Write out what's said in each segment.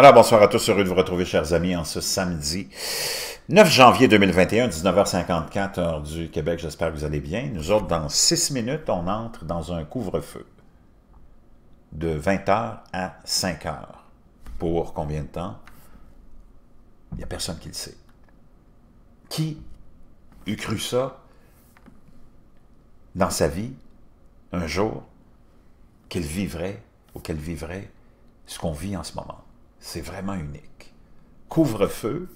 Alors, bonsoir à tous, heureux de vous retrouver, chers amis, en ce samedi 9 janvier 2021, 19h54, heure du Québec. J'espère que vous allez bien. Nous autres, dans 6 minutes, on entre dans un couvre-feu de 20h à 5h. Pour combien de temps? Il n'y a personne qui le sait. Qui eût cru ça dans sa vie, un jour, qu'elle vivrait ou qu'elle vivrait ce qu'on vit en ce moment? c'est vraiment unique. Couvre-feu,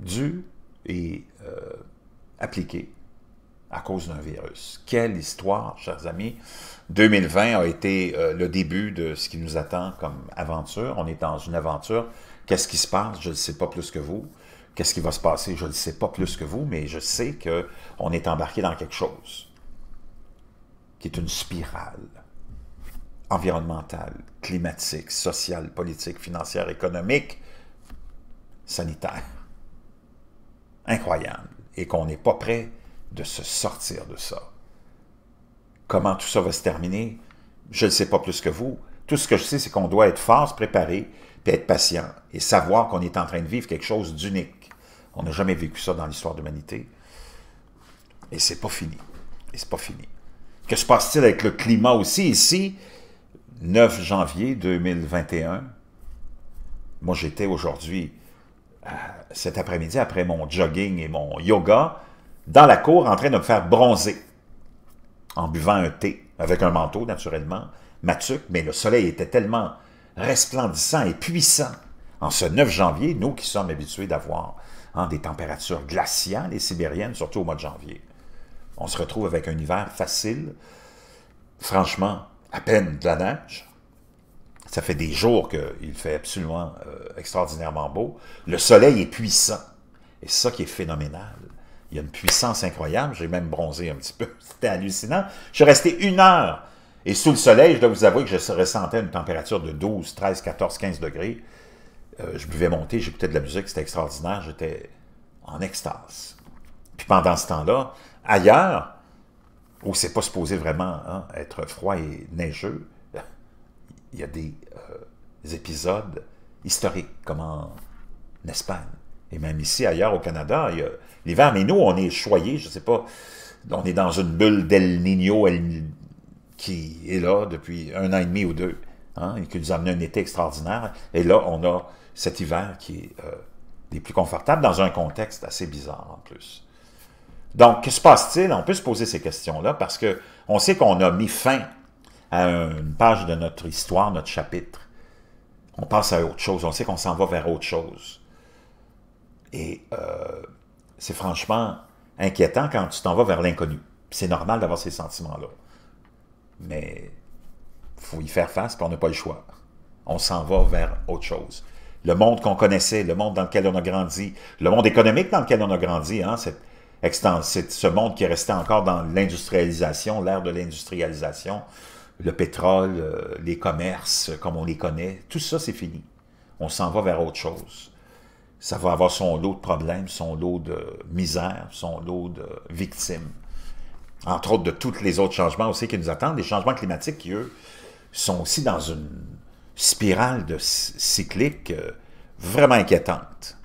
dû et euh, appliqué à cause d'un virus. Quelle histoire, chers amis. 2020 a été euh, le début de ce qui nous attend comme aventure. On est dans une aventure. Qu'est-ce qui se passe? Je ne sais pas plus que vous. Qu'est-ce qui va se passer? Je ne sais pas plus que vous, mais je sais qu'on est embarqué dans quelque chose qui est une spirale environnementale, climatique, sociale, politique, financière, économique, sanitaire. Incroyable. Et qu'on n'est pas prêt de se sortir de ça. Comment tout ça va se terminer, je ne sais pas plus que vous. Tout ce que je sais, c'est qu'on doit être fort, se préparer, puis être patient et savoir qu'on est en train de vivre quelque chose d'unique. On n'a jamais vécu ça dans l'histoire de l'humanité. Et c'est pas fini. Et c'est pas fini. Que se passe-t-il avec le climat aussi ici? 9 janvier 2021, moi j'étais aujourd'hui, euh, cet après-midi, après mon jogging et mon yoga, dans la cour en train de me faire bronzer en buvant un thé, avec un manteau naturellement, matuque, mais le soleil était tellement resplendissant et puissant en ce 9 janvier, nous qui sommes habitués d'avoir hein, des températures glaciales et sibériennes, surtout au mois de janvier. On se retrouve avec un hiver facile. Franchement, à peine de la neige. Ça fait des jours qu'il fait absolument euh, extraordinairement beau. Le soleil est puissant. Et c'est ça qui est phénoménal. Il y a une puissance incroyable. J'ai même bronzé un petit peu. C'était hallucinant. Je suis resté une heure. Et sous le soleil, je dois vous avouer que je ressentais une température de 12, 13, 14, 15 degrés. Euh, je buvais monter, j'écoutais de la musique, c'était extraordinaire. J'étais en extase. Puis pendant ce temps-là, ailleurs, où c'est pas supposé vraiment hein, être froid et neigeux, il y a euh, des, épisodes historiques, comme en Espagne, et même ici, ailleurs au Canada, il y a l'hiver. Mais nous, on est choyé, je ne sais pas, on est dans une bulle d'El Niño qui est là depuis un an et demi ou deux, hein, et qui nous a amené un été extraordinaire. Et là, on a cet hiver qui est euh, des plus confortables dans un contexte assez bizarre en plus. Donc, que se passe-t-il? On peut se poser ces questions-là parce que on sait qu'on a mis fin à une page de notre histoire, notre chapitre. On passe à autre chose. On sait qu'on s'en va vers autre chose. Et euh, c'est franchement inquiétant quand tu t'en vas vers l'inconnu. C'est normal d'avoir ces sentiments-là. Mais il faut y faire face, puis on n'a pas le choix. On s'en va vers autre chose. Le monde qu'on connaissait, le monde dans lequel on a grandi, le monde économique dans lequel on a grandi, hein, c'est ce monde qui restait encore dans l'industrialisation, l'ère de l'industrialisation, le pétrole, euh, les commerces euh, comme on les connaît, tout ça c'est fini. On s'en va vers autre chose. Ça va avoir son lot de problèmes, son lot de misère, son lot de victimes. Entre autres de tous les autres changements aussi qui nous attendent, les changements climatiques qui, eux, sont aussi dans une spirale de cyclique euh, vraiment inquiétante.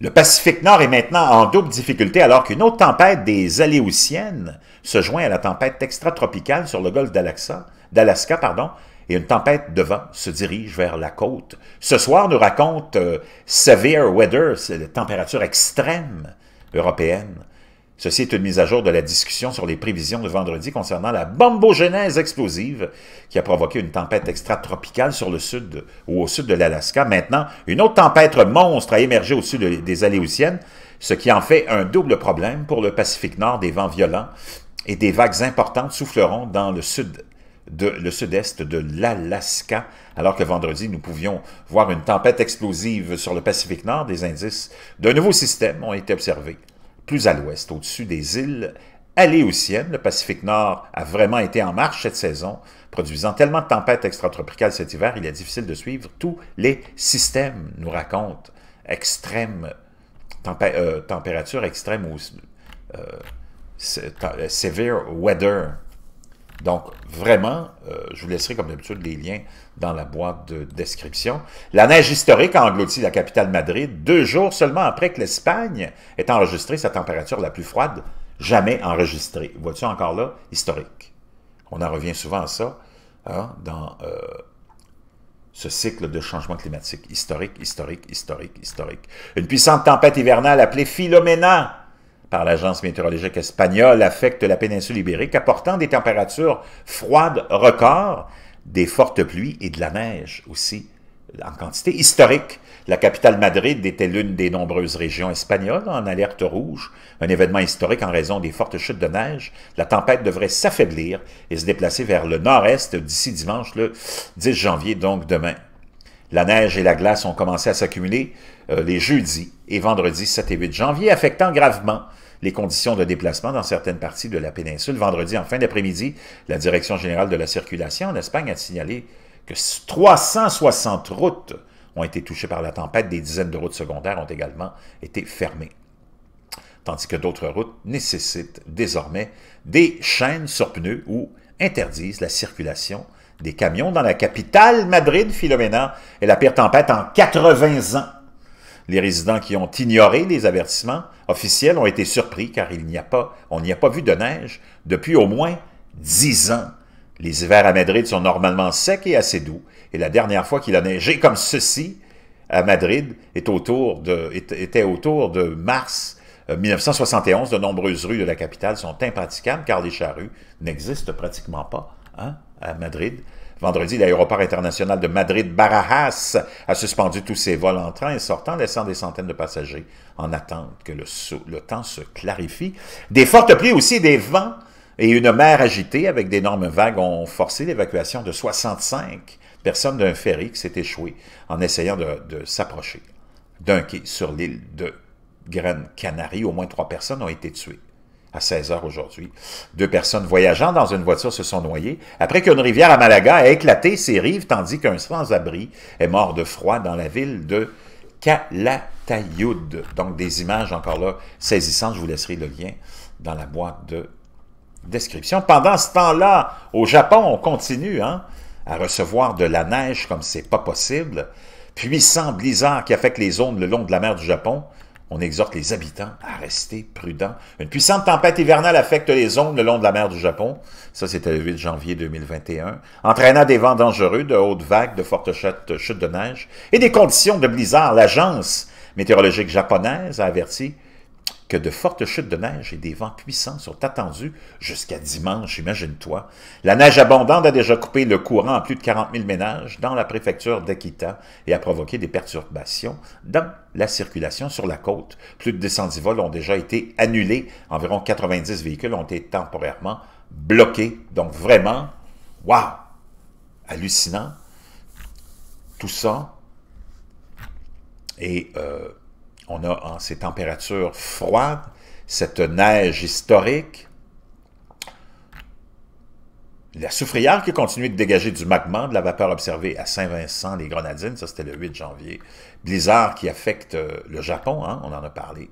Le Pacifique Nord est maintenant en double difficulté alors qu'une autre tempête des Aléoutiennes se joint à la tempête extratropicale sur le golfe d'Alaska et une tempête de vent se dirige vers la côte. Ce soir, nous raconte euh, Severe Weather, c'est la température extrême européenne. Ceci est une mise à jour de la discussion sur les prévisions de vendredi concernant la bombogenèse explosive qui a provoqué une tempête extratropicale sur le sud ou au sud de l'Alaska. Maintenant, une autre tempête monstre a émergé au sud des Aléoutiennes, ce qui en fait un double problème pour le Pacifique Nord. Des vents violents et des vagues importantes souffleront dans le sud de le sud-est de l'Alaska, alors que vendredi, nous pouvions voir une tempête explosive sur le Pacifique Nord. Des indices d'un nouveau système ont été observés plus à l'ouest, au-dessus des îles aléoutiennes. Le Pacifique Nord a vraiment été en marche cette saison, produisant tellement de tempêtes extratropicales cet hiver, il est difficile de suivre tous les systèmes, nous racontent. Extrême, températures euh, température extrême ou euh, euh, severe weather. Donc, vraiment, euh, je vous laisserai comme d'habitude les liens dans la boîte de description. La neige historique a englouti la capitale Madrid deux jours seulement après que l'Espagne ait enregistré sa température la plus froide jamais enregistrée. Vois-tu encore là? Historique. On en revient souvent à ça hein, dans euh, ce cycle de changement climatique. Historique, historique, historique, historique. Une puissante tempête hivernale appelée Philomena par l'Agence météorologique espagnole affecte la péninsule ibérique, apportant des températures froides records, des fortes pluies et de la neige aussi en quantité historique. La capitale Madrid était l'une des nombreuses régions espagnoles en alerte rouge, un événement historique en raison des fortes chutes de neige. La tempête devrait s'affaiblir et se déplacer vers le nord-est d'ici dimanche le 10 janvier, donc demain. La neige et la glace ont commencé à s'accumuler euh, les jeudis et vendredis 7 et 8 janvier, affectant gravement les conditions de déplacement dans certaines parties de la péninsule. Vendredi, en fin d'après-midi, la Direction générale de la circulation en Espagne a signalé que 360 routes ont été touchées par la tempête. Des dizaines de routes secondaires ont également été fermées. Tandis que d'autres routes nécessitent désormais des chaînes sur pneus ou interdisent la circulation des camions dans la capitale Madrid, Philomena, et la pire tempête en 80 ans. Les résidents qui ont ignoré les avertissements officiels ont été surpris car il n'y a pas, on n'y a pas vu de neige depuis au moins 10 ans. Les hivers à Madrid sont normalement secs et assez doux, et la dernière fois qu'il a neigé comme ceci à Madrid est autour de, était autour de mars 1971. Euh, de nombreuses rues de la capitale sont impraticables car les charrues n'existent pratiquement pas. Hein? à Madrid. Vendredi, l'aéroport international de Madrid-Barajas a suspendu tous ses vols train et sortant, laissant des centaines de passagers en attente que le, temps se clarifie. Des fortes pluies aussi, des vents et une mer agitée avec d'énormes vagues ont forcé l'évacuation de 65 personnes d'un ferry qui s'est échoué en essayant de, de s'approcher d'un quai sur l'île de Grande Canarie. Au moins trois personnes ont été tuées à 16 h aujourd'hui. Deux personnes voyageant dans une voiture se sont noyées après qu'une rivière à Malaga a éclaté ses rives tandis qu'un sans-abri est mort de froid dans la ville de Calatayud. Donc des images encore là saisissantes, je vous laisserai le lien dans la boîte de description. Pendant ce temps-là, au Japon, on continue hein, à recevoir de la neige comme c'est pas possible. Puissant blizzard qui affecte les zones le long de la mer du Japon on exhorte les habitants à rester prudents. Une puissante tempête hivernale affecte les zones le long de la mer du Japon. Ça, c'était le 8 janvier 2021. Entraînant des vents dangereux, de hautes vagues, de fortes chutes, de neige et des conditions de blizzard. L'agence météorologique japonaise a averti que de fortes chutes de neige et des vents puissants sont attendus jusqu'à dimanche, imagine-toi. La neige abondante a déjà coupé le courant à plus de 40 000 ménages dans la préfecture d'Aquita et a provoqué des perturbations dans la circulation sur la côte. Plus de 210 vols ont déjà été annulés. Environ 90 véhicules ont été temporairement bloqués. Donc vraiment, waouh! Hallucinant. Tout ça. Et euh, on a ces températures froides, cette neige historique, la soufrière qui continue de dégager du magma, de la vapeur observée à Saint-Vincent, les Grenadines, ça c'était le 8 janvier. Blizzard qui affecte euh, le Japon, hein, on en a parlé.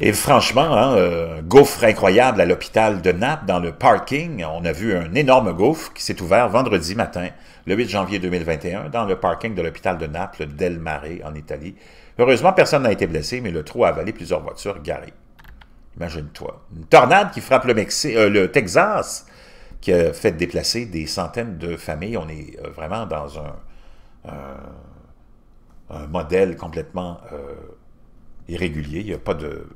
Et franchement, hein, euh, un gouffre incroyable à l'hôpital de Naples, dans le parking. On a vu un énorme gouffre qui s'est ouvert vendredi matin, le 8 janvier 2021, dans le parking de l'hôpital de Naples, Del Mare, en Italie. Heureusement, personne n'a été blessé, mais le trou a avalé plusieurs voitures garées. Imagine-toi. Une tornade qui frappe le, euh, Texas, qui a fait déplacer des centaines de familles. On est euh, vraiment dans un, modèle complètement euh, irrégulier. Il n'y a pas de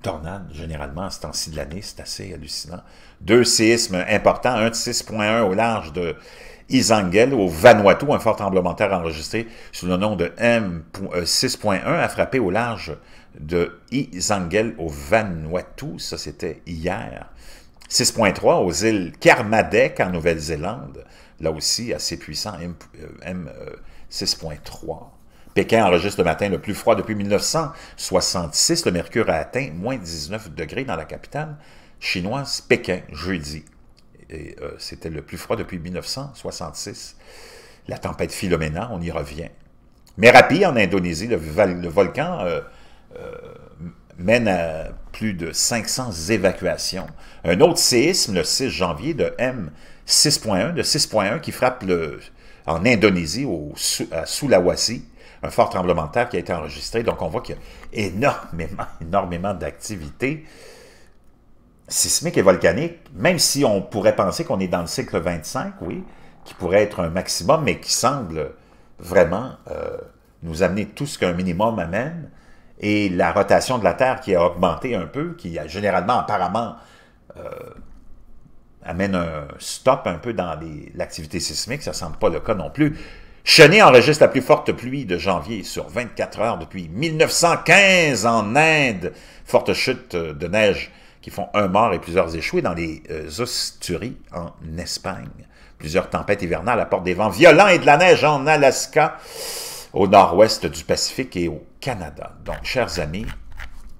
tornade, généralement, à ce temps-ci de l'année. C'est assez hallucinant. Deux séismes importants, un de 6.1 au large de Isangel au Vanuatu, un fort tremblement enregistré sous le nom de M6.1 euh, a frappé au large de Isangel au Vanuatu, ça c'était hier. 6.3 aux îles Kermadec en Nouvelle-Zélande, là aussi assez puissant, M6.3. Euh, euh, Pékin enregistre le matin le plus froid depuis 1966. Le mercure a atteint moins 19 degrés dans la capitale chinoise Pékin, jeudi et euh, c'était le plus froid depuis 1966. La tempête Philomena, on y revient. Merapi, en Indonésie, le, volcan euh, euh, mène à plus de 500 évacuations. Un autre séisme, le 6 janvier, de M6.1, de 6.1, qui frappe en Indonésie, au, à Sulawesi, un fort tremblement de terre qui a été enregistré. Donc, on voit qu'il y a énormément, énormément d'activités sismique et volcanique, même si on pourrait penser qu'on est dans le cycle 25, oui, qui pourrait être un maximum, mais qui semble vraiment euh, nous amener tout ce qu'un minimum amène, et la rotation de la Terre qui a augmenté un peu, qui a généralement, apparemment, euh, amène un stop un peu dans l'activité sismique, ça ne semble pas le cas non plus. Chenet enregistre la plus forte pluie de janvier sur 24 heures depuis 1915 en Inde. Forte chute de neige qui font un mort et plusieurs échoués dans les euh, Asturies en Espagne. Plusieurs tempêtes hivernales apportent des vents violents et de la neige en Alaska, au nord-ouest du Pacifique et au Canada. Donc, chers amis,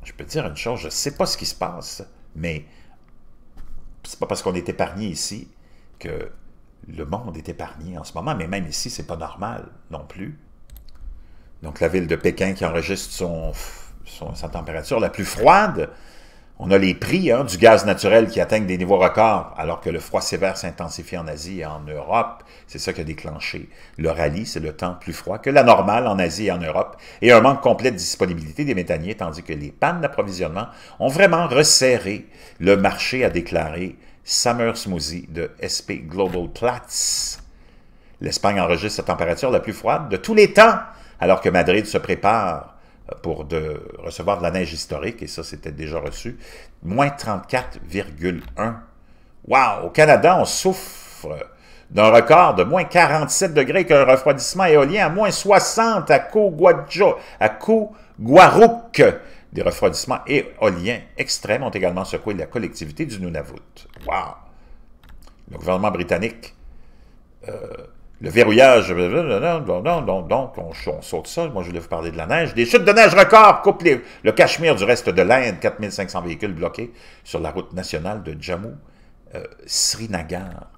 je peux dire une chose, je ne sais pas ce qui se passe, mais c'est pas parce qu'on est épargné ici que le monde est épargné en ce moment, mais même ici, c'est pas normal non plus. Donc la ville de Pékin qui enregistre son, sa température la plus froide on a les prix hein, du gaz naturel qui atteignent des niveaux records, alors que le froid sévère s'intensifie en Asie et en Europe. C'est ça qui a déclenché le rallye, c'est le temps plus froid que la normale en Asie et en Europe, et un manque complet de disponibilité des méthaniers, tandis que les pannes d'approvisionnement ont vraiment resserré le marché, a déclaré Summer Smoothie de SP Global Platts. L'Espagne enregistre sa température la plus froide de tous les temps, alors que Madrid se prépare pour de recevoir de la neige historique, et ça, c'était déjà reçu. Moins 34,1. Wow! Au Canada, on souffre d'un record de moins 47 degrés qu'un refroidissement éolien à moins 60 à Coguajo, à Des refroidissements éoliens extrêmes ont également secoué la collectivité du Nunavut. Wow! Le gouvernement britannique euh, le verrouillage, donc, euh, euh, euh, on, saute ça. Moi, je voulais vous parler de la neige. Des chutes de neige record coupent le Cachemire du reste de l'Inde. 4500 véhicules bloqués sur la route nationale de Jammu, Srinagar.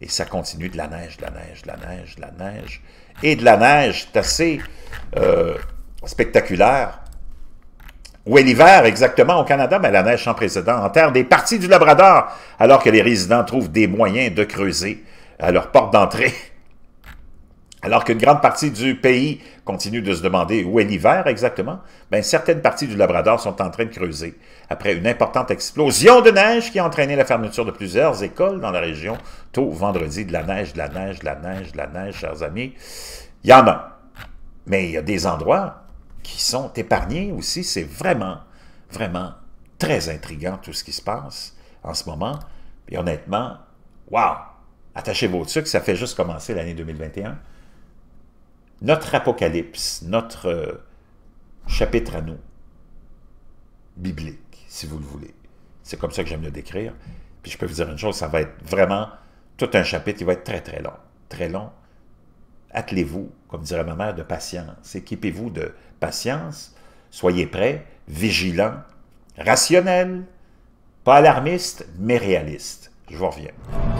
Et ça continue de la neige, de la neige, de la neige, de la neige. Et de la neige, c'est assez spectaculaire. Où est l'hiver exactement au Canada? Mais ben, la neige sans précédent en terre des parties du Labrador, alors que les résidents trouvent des moyens de creuser à leur porte d'entrée alors qu'une grande partie du pays continue de se demander où est l'hiver exactement, ben certaines parties du Labrador sont en train de creuser après une importante explosion de neige qui a entraîné la fermeture de plusieurs écoles dans la région tôt vendredi. De la neige, de la neige, de la neige, de la neige, chers amis. Il y en a. Mais il y a des endroits qui sont épargnés aussi. C'est vraiment, vraiment très intrigant tout ce qui se passe en ce moment. Et honnêtement, waouh Attachez vos que ça fait juste commencer l'année 2021 notre apocalypse, notre euh, chapitre à nous, biblique, si vous le voulez. C'est comme ça que j'aime le décrire. Puis je peux vous dire une chose, ça va être vraiment tout un chapitre, il va être très, très long. Très long. Attelez-vous, comme dirait ma mère, de patience. Équipez-vous de patience. Soyez prêts, vigilants, rationnels, pas alarmistes, mais réalistes. Je vous reviens.